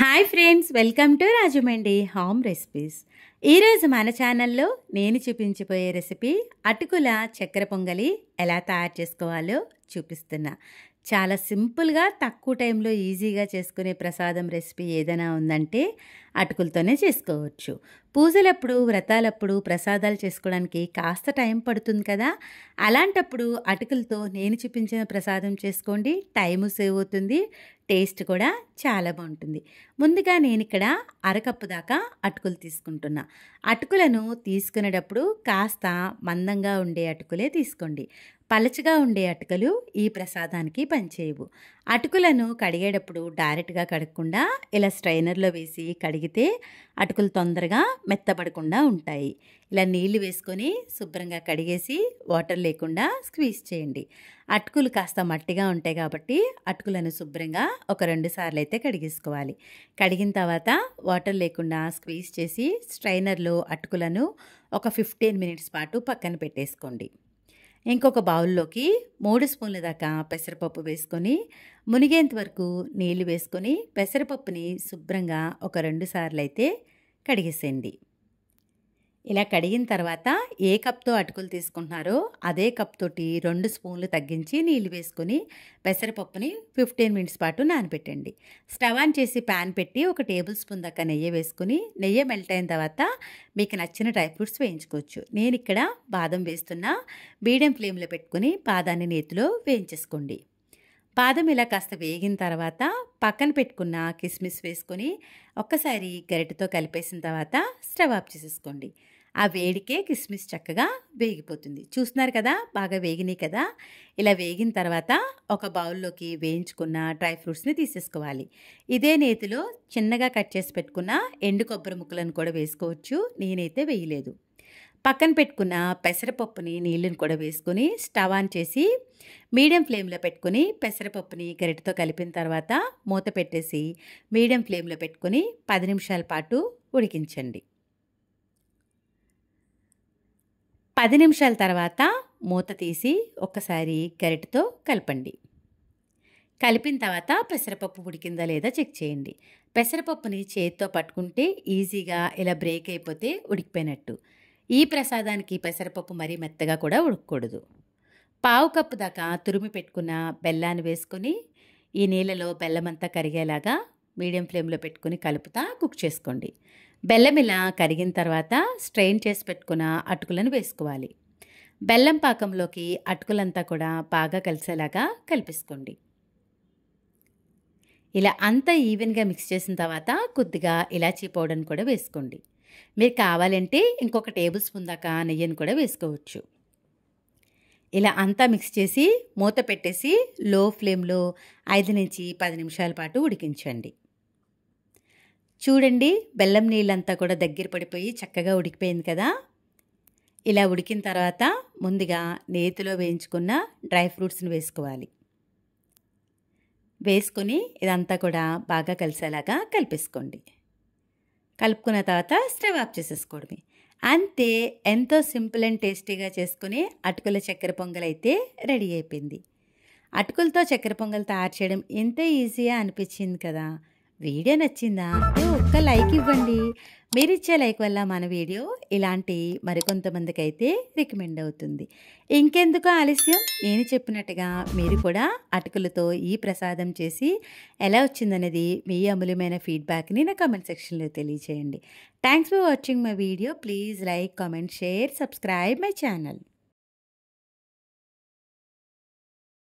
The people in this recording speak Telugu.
hi friends welcome to Rajahmundry home recipes ఈరోజు మన ఛానల్లో నేను చూపించిపోయే రెసిపీ అటుకుల చక్కెర పొంగలి ఎలా తయారు చేసుకోవాలో చూపిస్తున్నా చాలా సింపుల్గా తక్కువ టైంలో ఈజీగా చేసుకునే ప్రసాదం రెసిపీ ఏదైనా ఉందంటే అటుకులతోనే చేసుకోవచ్చు పూజలప్పుడు వ్రతాలప్పుడు ప్రసాదాలు చేసుకోవడానికి కాస్త టైం పడుతుంది కదా అలాంటప్పుడు అటుకులతో నేను చూపించిన ప్రసాదం చేసుకోండి టైము సేవ్ అవుతుంది టేస్ట్ కూడా చాలా బాగుంటుంది ముందుగా నేను ఇక్కడ అరకప్పు దాకా అటుకులు తీసుకుంటున్నా అటుకులను తీసుకునేటప్పుడు కాస్త మందంగా ఉండే అటుకులే తీసుకోండి పలచగా ఉండే అటుకలు ఈ ప్రసాదానికి పనిచేయవు అటుకులను కడిగేటప్పుడు డైరెక్ట్గా కడగకుండా ఇలా స్ట్రైనర్లో వేసి కడిగి కడిగితే అటుకులు తొందరగా మెత్తబడకుండా ఉంటాయి ఇలా నీళ్లు వేసుకొని శుభ్రంగా కడిగేసి వాటర్ లేకుండా స్క్వీజ్ చేయండి అటుకులు కాస్త మట్టిగా ఉంటాయి కాబట్టి అటుకులను శుభ్రంగా ఒక రెండు సార్లు అయితే కడిగేసుకోవాలి కడిగిన తర్వాత వాటర్ లేకుండా స్క్వీజ్ చేసి స్ట్రైనర్లో అటుకులను ఒక ఫిఫ్టీన్ మినిట్స్ పాటు పక్కన పెట్టేసుకోండి ఇంకొక బౌల్లోకి మూడు స్పూన్ల దాకా పెసరపప్పు వేసుకొని మునిగేంత వరకు నీళ్ళు వేసుకొని పెసరపప్పుని శుభ్రంగా ఒక రెండు సార్లు అయితే కడిగేసేయండి ఇలా కడిగిన తర్వాత ఏ కప్తో అటుకులు తీసుకుంటున్నారో అదే కప్ తోటి రెండు స్పూన్లు తగ్గించి నీళ్ళు వేసుకుని పెసరపప్పుని ఫిఫ్టీన్ మినిట్స్ పాటు నానబెట్టండి స్టవ్ ఆన్ చేసి ప్యాన్ పెట్టి ఒక టేబుల్ స్పూన్ దాకా నెయ్యి వేసుకుని నెయ్యి మెల్ట్ అయిన తర్వాత మీకు నచ్చిన డ్రై ఫ్రూట్స్ వేయించుకోవచ్చు నేను ఇక్కడ బాదం వేస్తున్న మీడియం ఫ్లేమ్లో పెట్టుకుని బాదాన్ని నేతిలో వేయించేసుకోండి బాదం ఇలా కాస్త వేగిన తర్వాత పక్కన పెట్టుకున్న కిస్మిస్ వేసుకొని ఒక్కసారి గరిటతో కలిపేసిన తర్వాత స్టవ్ ఆఫ్ చేసేసుకోండి ఆ వేడికే కిస్మిస్ చక్కగా వేగిపోతుంది చూస్తున్నారు కదా బాగా వేగినాయి కదా ఇలా వేగిన తర్వాత ఒక బౌల్లోకి వేయించుకున్న డ్రై ఫ్రూట్స్ని తీసేసుకోవాలి ఇదే నేతిలో చిన్నగా కట్ చేసి పెట్టుకున్న ఎండు కొబ్బరి ముక్కలను కూడా వేసుకోవచ్చు నేనైతే వేయలేదు పక్కన పెట్టుకున్న పెసరపప్పుని నీళ్ళని కూడా వేసుకొని స్టవ్ ఆన్ చేసి మీడియం ఫ్లేమ్లో పెట్టుకుని పెసరపప్పుని గరిటతో కలిపిన తర్వాత మూత పెట్టేసి మీడియం ఫ్లేమ్లో పెట్టుకుని పది నిమిషాల పాటు ఉడికించండి పది నిమిషాల తర్వాత మూత తీసి ఒక్కసారి గరిటతో కలపండి కలిపిన తర్వాత పెసరపప్పు ఉడికిందా లేదా చెక్ చేయండి పెసరపప్పుని చేతితో పట్టుకుంటే ఈజీగా ఇలా బ్రేక్ అయిపోతే ఉడికిపోయినట్టు ఈ ప్రసాదానికి పెసరపప్పు మరీ మెత్తగా కూడా ఉడకకూడదు పావు కప్పు దాకా తురిమి పెట్టుకున్న బెల్లాన్ని వేసుకొని ఈ నీళ్ళలో బెల్లం అంతా కరిగేలాగా మీడియం ఫ్లేమ్లో పెట్టుకుని కలుపుతా కుక్ చేసుకోండి బెల్లం ఇలా కరిగిన తర్వాత స్ట్రెయిన్ చేసి పెట్టుకున్న అటుకులను వేసుకోవాలి బెల్లం పాకంలోకి అటుకులంతా కూడా బాగా కలిసేలాగా కలిపేసుకోండి ఇలా అంతా ఈవెన్గా మిక్స్ చేసిన తర్వాత కొద్దిగా ఇలాచీ పౌడర్ని కూడా వేసుకోండి మీరు కావాలంటే ఇంకొక టేబుల్ స్పూన్ దాకా నెయ్యిని కూడా వేసుకోవచ్చు ఇలా అంతా మిక్స్ చేసి మూత పెట్టేసి లో ఫ్లేమ్లో ఐదు నుంచి పది నిమిషాల పాటు ఉడికించండి చూడండి బెల్లం నీళ్ళంతా కూడా దగ్గర పడిపోయి చక్కగా ఉడికిపోయింది కదా ఇలా ఉడికిన తర్వాత ముందుగా నేతిలో వేయించుకున్న డ్రై ఫ్రూట్స్ని వేసుకోవాలి వేసుకొని ఇదంతా కూడా బాగా కలిసేలాగా కలిపేసుకోండి కలుపుకున్న తర్వాత స్టవ్ ఆఫ్ చేసేసుకోవడమే అంతే ఎంతో సింపుల్ అండ్ టేస్టీగా చేసుకునే అటుకుల చక్కెర పొంగల్ అయితే రెడీ అయిపోయింది అటుకులతో చక్కెర పొంగల్ తయారు చేయడం ఎంత ఈజీగా అనిపించింది కదా వీడియో నచ్చిందా ఒక్క లైక్ ఇవ్వండి మీరు ఇచ్చే లైక్ వల్ల మన వీడియో ఇలాంటి మరికొంతమందికి అయితే రికమెండ్ అవుతుంది ఇంకెందుకు ఆలస్యం నేను చెప్పినట్టుగా మీరు కూడా అటుకులతో ఈ ప్రసాదం చేసి ఎలా వచ్చిందనేది మీ అమూల్యమైన ఫీడ్బ్యాక్ని నా కమెంట్ సెక్షన్లో తెలియజేయండి thanks for watching my video please like comment share subscribe my channel